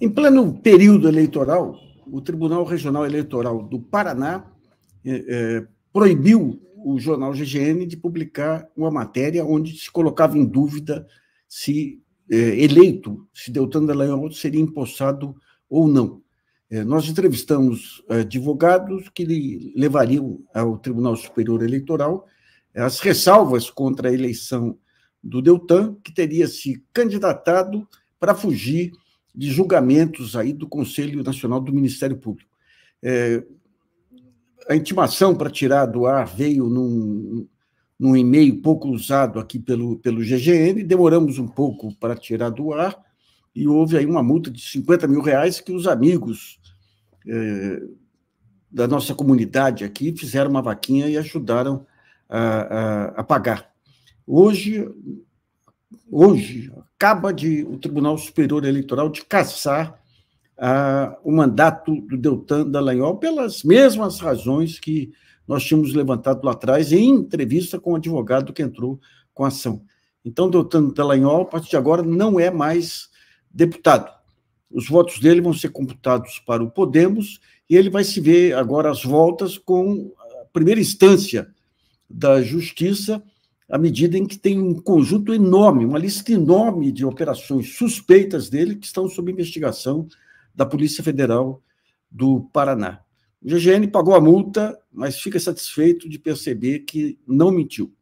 Em pleno período eleitoral, o Tribunal Regional Eleitoral do Paraná eh, eh proibiu o jornal GGN de publicar uma matéria onde se colocava em dúvida se eh, eleito, se Deltan Dallagnol seria empossado ou não. Eh, nós entrevistamos eh, advogados que levariam ao Tribunal Superior Eleitoral eh, as ressalvas contra a eleição do Deltan, que teria se candidatado para fugir de julgamentos aí do Conselho Nacional do Ministério Público. É, a intimação para tirar do ar veio num, num e-mail pouco usado aqui pelo, pelo GGN, demoramos um pouco para tirar do ar, e houve aí uma multa de 50 mil reais que os amigos é, da nossa comunidade aqui fizeram uma vaquinha e ajudaram a, a, a pagar. Hoje, hoje, acaba de o Tribunal Superior Eleitoral de caçar ah, o mandato do Deltan Dallagnol pelas mesmas razões que nós tínhamos levantado lá atrás em entrevista com o advogado que entrou com a ação. Então, Deltan Dallagnol, a partir de agora, não é mais deputado. Os votos dele vão ser computados para o Podemos e ele vai se ver agora às voltas com a primeira instância da Justiça, à medida em que tem um conjunto enorme, uma lista enorme de operações suspeitas dele que estão sob investigação da Polícia Federal do Paraná. O GGN pagou a multa, mas fica satisfeito de perceber que não mentiu.